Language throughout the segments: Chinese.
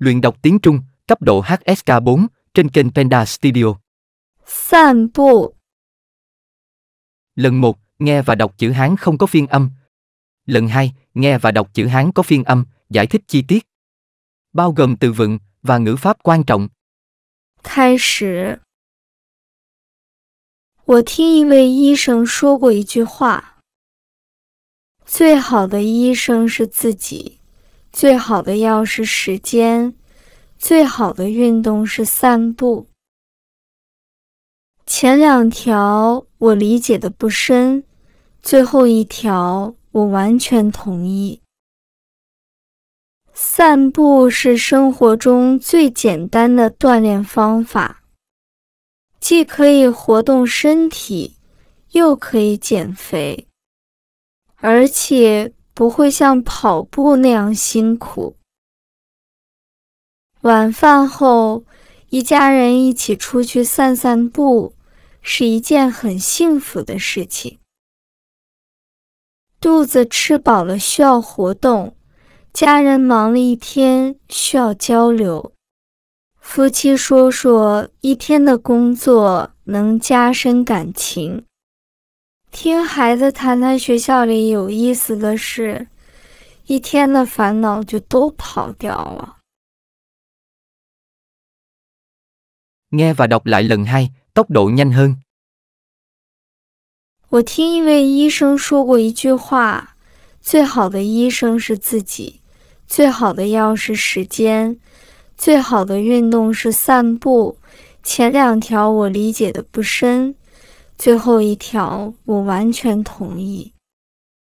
Luyện đọc tiếng Trung, cấp độ HSK4, trên kênh Panda Studio. Sàn bộ Lần 1, nghe và đọc chữ Hán không có phiên âm. Lần 2, nghe và đọc chữ Hán có phiên âm, giải thích chi tiết. Bao gồm từ vựng và ngữ pháp quan trọng. Khai sử 我听一位医生说过一句话：“最好的医生是自己，最好的药是时间。”最好的运动是散步。前两条我理解的不深，最后一条我完全同意。散步是生活中最简单的锻炼方法，既可以活动身体，又可以减肥，而且不会像跑步那样辛苦。晚饭后，一家人一起出去散散步，是一件很幸福的事情。肚子吃饱了需要活动，家人忙了一天需要交流，夫妻说说一天的工作，能加深感情；听孩子谈谈学校里有意思的事，一天的烦恼就都跑掉了。nghe và đọc lại lần hai, tốc độ nhanh hơn. 我听一位医生说过一句话：最好的医生是自己，最好的药是时间，最好的运动是散步。前两条我理解的不深，最后一条我完全同意。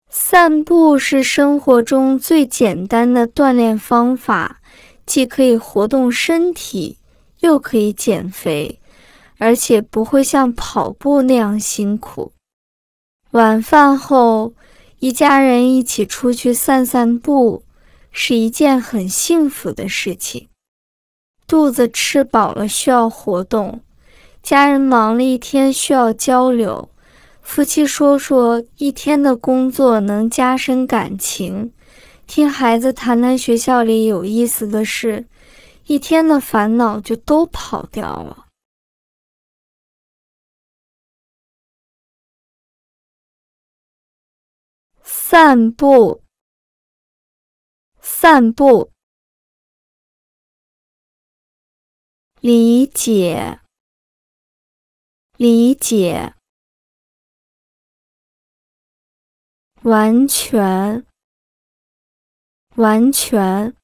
散步是生活中最简单的锻炼方法，既可以活动身体。又可以减肥，而且不会像跑步那样辛苦。晚饭后，一家人一起出去散散步，是一件很幸福的事情。肚子吃饱了需要活动，家人忙了一天需要交流，夫妻说说一天的工作能加深感情，听孩子谈谈学校里有意思的事。一天的烦恼就都跑掉了。散步，散步。理解，理解。完全，完全。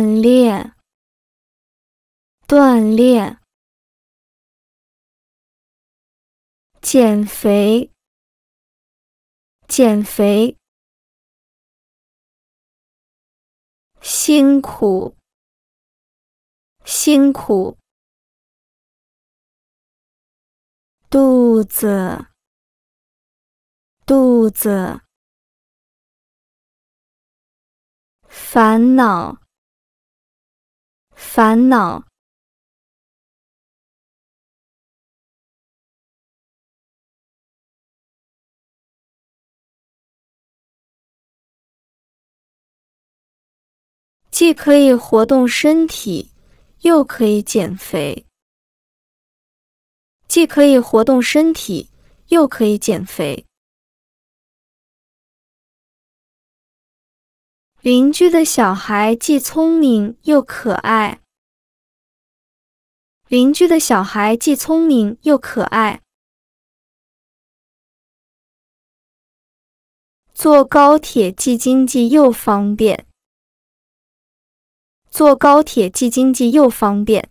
锻炼，锻炼；减肥，减肥；辛苦，辛苦；肚子，肚子；烦恼。烦恼，既可以活动身体，又可以减肥。既可以活动身体，又可以减肥。邻居的小孩既聪明又可爱。邻居的小孩既聪明又可爱。坐高铁既经济又方便。坐高铁既经济又方便。